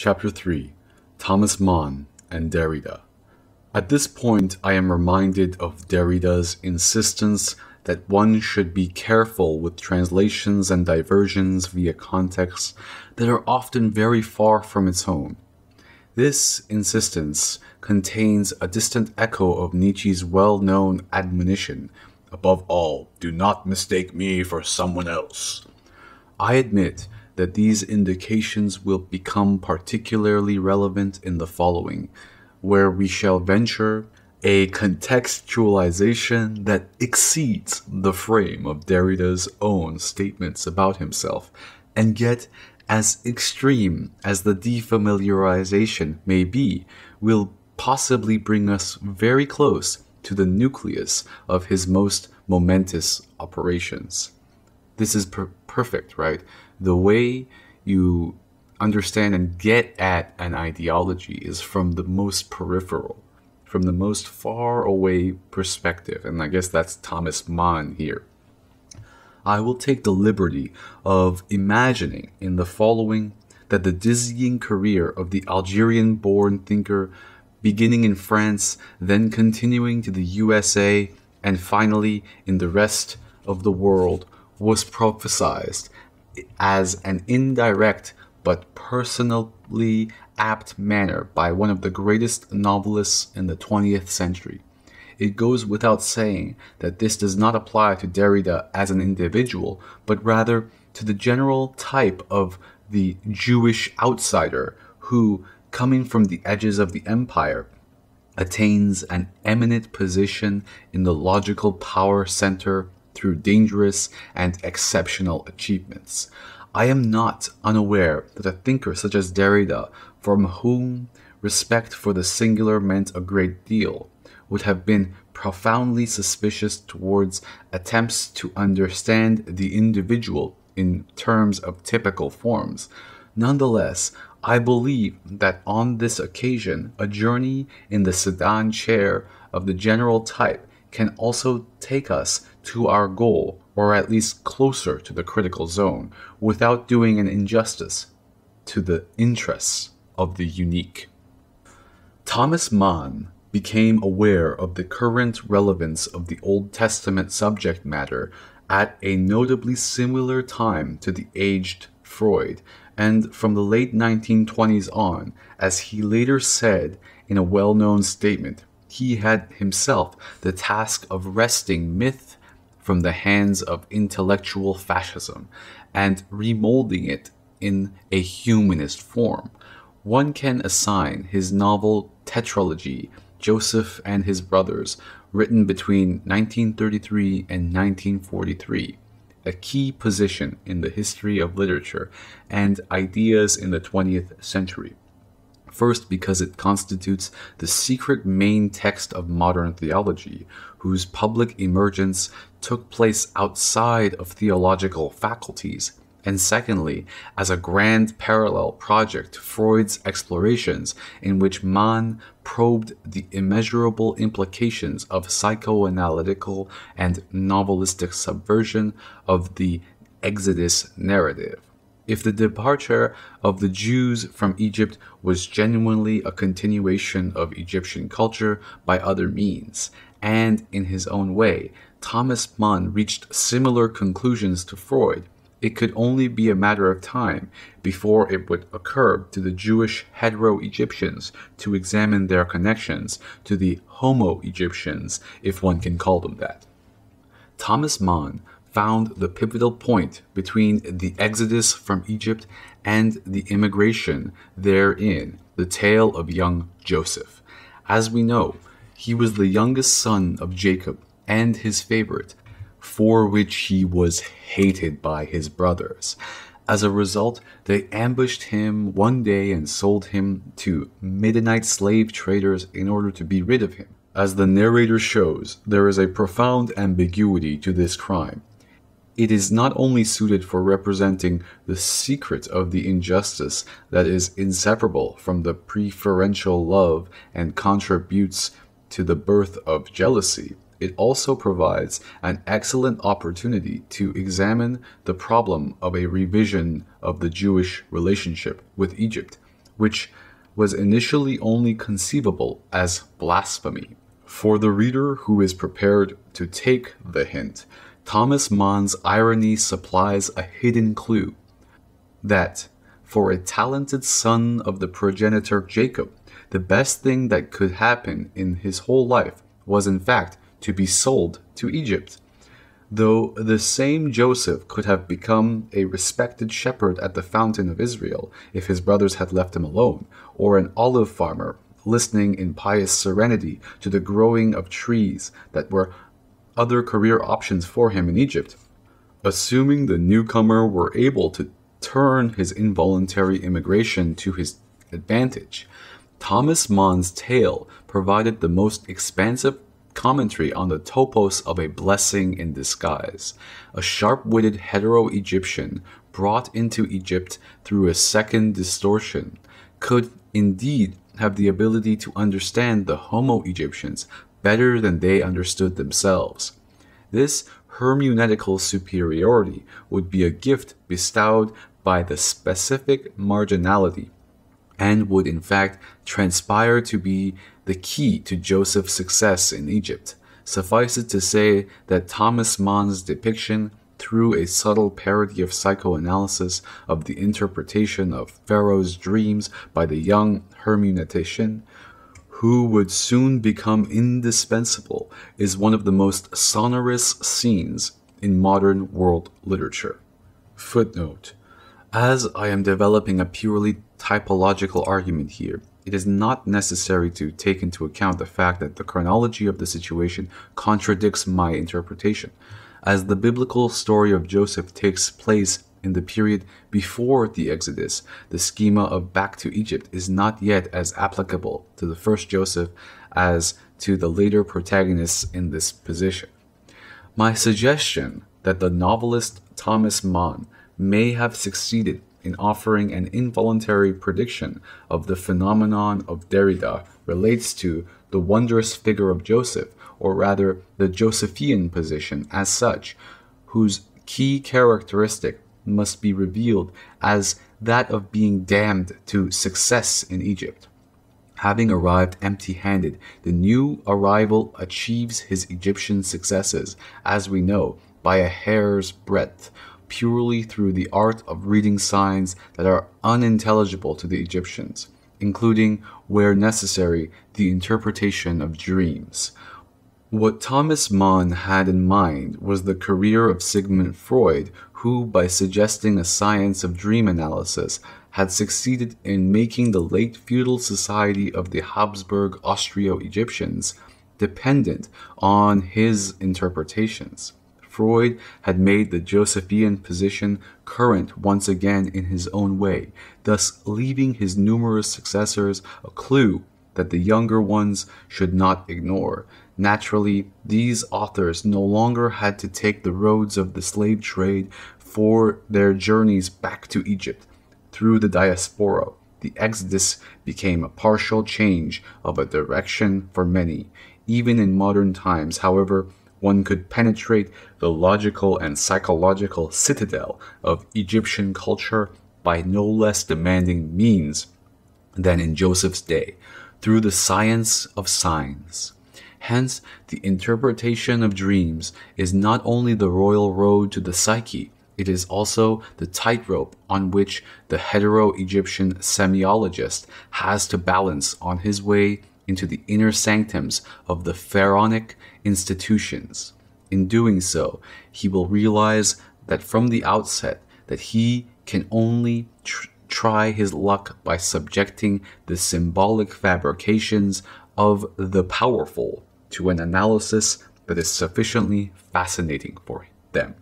Chapter 3 Thomas Mann and Derrida. At this point, I am reminded of Derrida's insistence that one should be careful with translations and diversions via contexts that are often very far from its own. This insistence contains a distant echo of Nietzsche's well known admonition above all, do not mistake me for someone else. I admit that these indications will become particularly relevant in the following, where we shall venture a contextualization that exceeds the frame of Derrida's own statements about himself, and yet, as extreme as the defamiliarization may be, will possibly bring us very close to the nucleus of his most momentous operations this is per- perfect, right? The way you understand and get at an ideology is from the most peripheral, from the most far away perspective. And I guess that's Thomas Mann here. I will take the liberty of imagining in the following that the dizzying career of the Algerian born thinker, beginning in France, then continuing to the USA, and finally in the rest of the world, was prophesized as an indirect but personally apt manner by one of the greatest novelists in the 20th century. It goes without saying that this does not apply to Derrida as an individual, but rather to the general type of the Jewish outsider who, coming from the edges of the empire, attains an eminent position in the logical power center through dangerous and exceptional achievements. I am not unaware that a thinker such as Derrida, from whom respect for the singular meant a great deal, would have been profoundly suspicious towards attempts to understand the individual in terms of typical forms. Nonetheless, I believe that on this occasion, a journey in the sedan chair of the general type can also take us to our goal, or at least closer to the critical zone, without doing an injustice to the interests of the unique. Thomas Mann became aware of the current relevance of the Old Testament subject matter at a notably similar time to the aged Freud, and from the late 1920s on, as he later said in a well known statement he had himself the task of wresting myth from the hands of intellectual fascism and remolding it in a humanist form. One can assign his novel tetralogy, Joseph and His Brothers, written between 1933 and 1943, a key position in the history of literature and ideas in the 20th century. First, because it constitutes the secret main text of modern theology, whose public emergence took place outside of theological faculties. And secondly, as a grand parallel project to Freud's explorations, in which Mann probed the immeasurable implications of psychoanalytical and novelistic subversion of the Exodus narrative if the departure of the Jews from Egypt was genuinely a continuation of Egyptian culture by other means, and in his own way, Thomas Mann reached similar conclusions to Freud. It could only be a matter of time before it would occur to the Jewish hetero Egyptians to examine their connections to the homo Egyptians, if one can call them that. Thomas Mann found the pivotal point between the exodus from Egypt and the immigration therein, the tale of young Joseph. As we know, he was the youngest son of Jacob and his favorite, for which he was hated by his brothers. As a result, they ambushed him one day and sold him to Midianite slave traders in order to be rid of him. As the narrator shows, there is a profound ambiguity to this crime, it is not only suited for representing the secret of the injustice that is inseparable from the preferential love and contributes to the birth of jealousy, it also provides an excellent opportunity to examine the problem of a revision of the Jewish relationship with Egypt, which was initially only conceivable as blasphemy. For the reader who is prepared to take the hint, Thomas Mann's irony supplies a hidden clue that, for a talented son of the progenitor Jacob, the best thing that could happen in his whole life was, in fact, to be sold to Egypt. Though the same Joseph could have become a respected shepherd at the fountain of Israel if his brothers had left him alone, or an olive farmer listening in pious serenity to the growing of trees that were other career options for him in Egypt, assuming the newcomer were able to turn his involuntary immigration to his advantage. Thomas Mann's tale provided the most expansive commentary on the topos of a blessing in disguise, a sharp witted hetero Egyptian brought into Egypt through a second distortion, could indeed have the ability to understand the Homo Egyptians better than they understood themselves. This hermeneutical superiority would be a gift bestowed by the specific marginality and would in fact transpire to be the key to Joseph's success in Egypt. Suffice it to say that Thomas Mann's depiction, through a subtle parody of psychoanalysis, of the interpretation of Pharaoh's dreams by the young hermeneutician who would soon become indispensable, is one of the most sonorous scenes in modern world literature. Footnote As I am developing a purely typological argument here, it is not necessary to take into account the fact that the chronology of the situation contradicts my interpretation, as the biblical story of Joseph takes place in the period before the Exodus, the schema of back to Egypt is not yet as applicable to the first Joseph as to the later protagonists in this position. My suggestion that the novelist Thomas Mann may have succeeded in offering an involuntary prediction of the phenomenon of Derrida relates to the wondrous figure of Joseph, or rather the Josephian position as such, whose key characteristic must be revealed as that of being damned to success in Egypt. Having arrived empty handed, the new arrival achieves his Egyptian successes, as we know, by a hair's breadth, purely through the art of reading signs that are unintelligible to the Egyptians, including, where necessary, the interpretation of dreams. What Thomas Mann had in mind was the career of Sigmund Freud, who, by suggesting a science of dream analysis, had succeeded in making the late feudal society of the Habsburg Austro Egyptians dependent on his interpretations. Freud had made the Josephian position current once again in his own way, thus leaving his numerous successors a clue that the younger ones should not ignore. Naturally, these authors no longer had to take the roads of the slave trade for their journeys back to Egypt through the diaspora. The Exodus became a partial change of a direction for many. Even in modern times, however, one could penetrate the logical and psychological citadel of Egyptian culture by no less demanding means than in Joseph's day through the science of signs. Hence, the interpretation of dreams is not only the royal road to the psyche, it is also the tightrope on which the hetero Egyptian semiologist has to balance on his way into the inner sanctums of the pharaonic institutions. In doing so, he will realize that from the outset that he can only tr- try his luck by subjecting the symbolic fabrications of the powerful to an analysis that is sufficiently fascinating for them.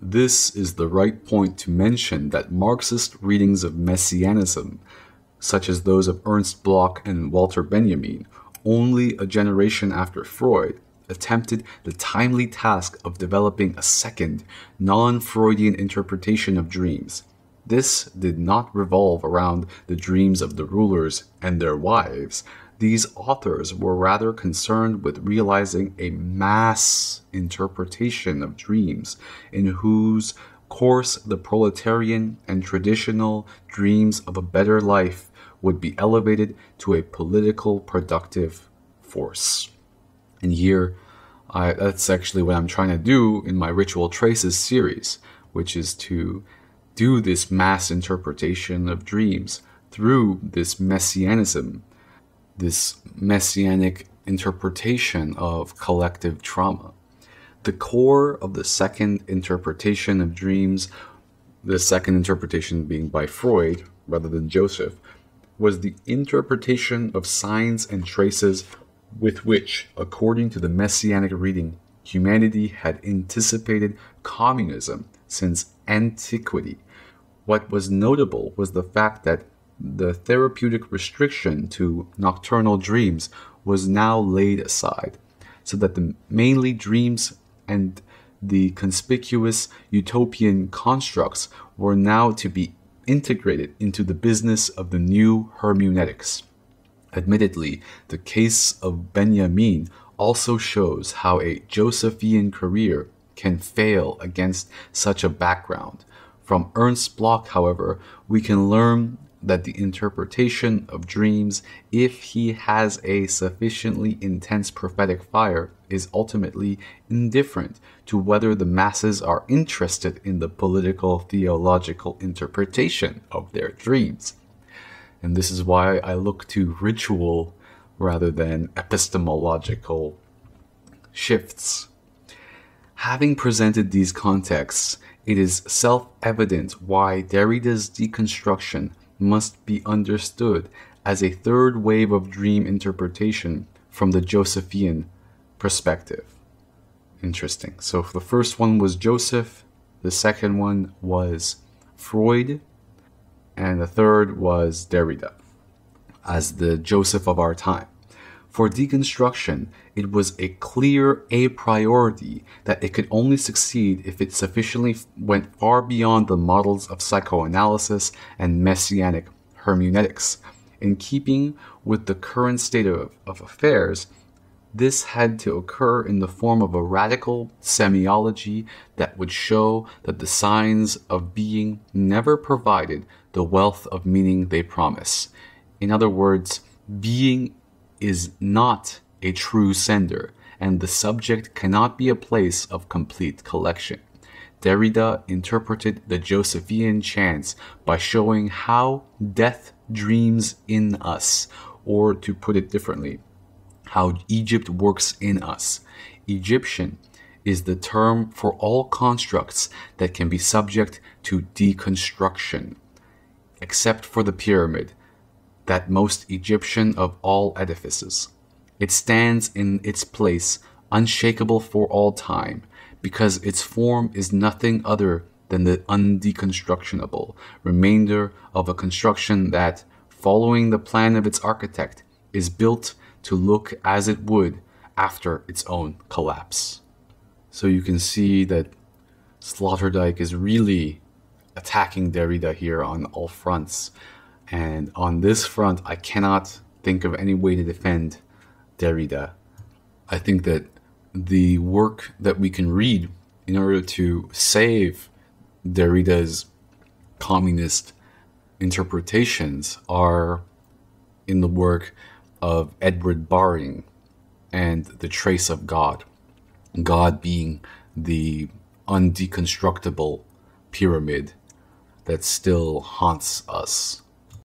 This is the right point to mention that Marxist readings of messianism, such as those of Ernst Bloch and Walter Benjamin, only a generation after Freud, attempted the timely task of developing a second, non Freudian interpretation of dreams this did not revolve around the dreams of the rulers and their wives. These authors were rather concerned with realizing a mass interpretation of dreams in whose course the proletarian and traditional dreams of a better life would be elevated to a political productive force. And here, I, that's actually what I'm trying to do in my Ritual Traces series, which is to do this mass interpretation of dreams through this messianism, this messianic interpretation of collective trauma. The core of the second interpretation of dreams, the second interpretation being by Freud rather than Joseph, was the interpretation of signs and traces with which, according to the messianic reading, humanity had anticipated communism since antiquity. What was notable was the fact that the therapeutic restriction to nocturnal dreams was now laid aside, so that the mainly dreams and the conspicuous utopian constructs were now to be integrated into the business of the new hermeneutics. Admittedly, the case of Benjamin also shows how a Josephian career can fail against such a background. From Ernst Bloch, however, we can learn that the interpretation of dreams, if he has a sufficiently intense prophetic fire, is ultimately indifferent to whether the masses are interested in the political theological interpretation of their dreams. And this is why I look to ritual rather than epistemological shifts. Having presented these contexts, it is self evident why Derrida's deconstruction must be understood as a third wave of dream interpretation from the Josephian perspective. Interesting. So the first one was Joseph, the second one was Freud, and the third was Derrida as the Joseph of our time. For deconstruction, it was a clear a priority that it could only succeed if it sufficiently went far beyond the models of psychoanalysis and messianic hermeneutics. In keeping with the current state of, of affairs, this had to occur in the form of a radical semiology that would show that the signs of being never provided the wealth of meaning they promise. In other words, being is not a true sender, and the subject cannot be a place of complete collection. Derrida interpreted the Josephian chants by showing how death dreams in us, or to put it differently, how Egypt works in us. Egyptian is the term for all constructs that can be subject to deconstruction, except for the pyramid, that most Egyptian of all edifices. It stands in its place, unshakable for all time, because its form is nothing other than the undeconstructionable remainder of a construction that, following the plan of its architect, is built to look as it would after its own collapse. So you can see that Sloterdijk is really attacking Derrida here on all fronts. And on this front, I cannot think of any way to defend Derrida. I think that the work that we can read in order to save Derrida's communist interpretations are in the work of Edward Baring and The Trace of God. God being the undeconstructible pyramid that still haunts us.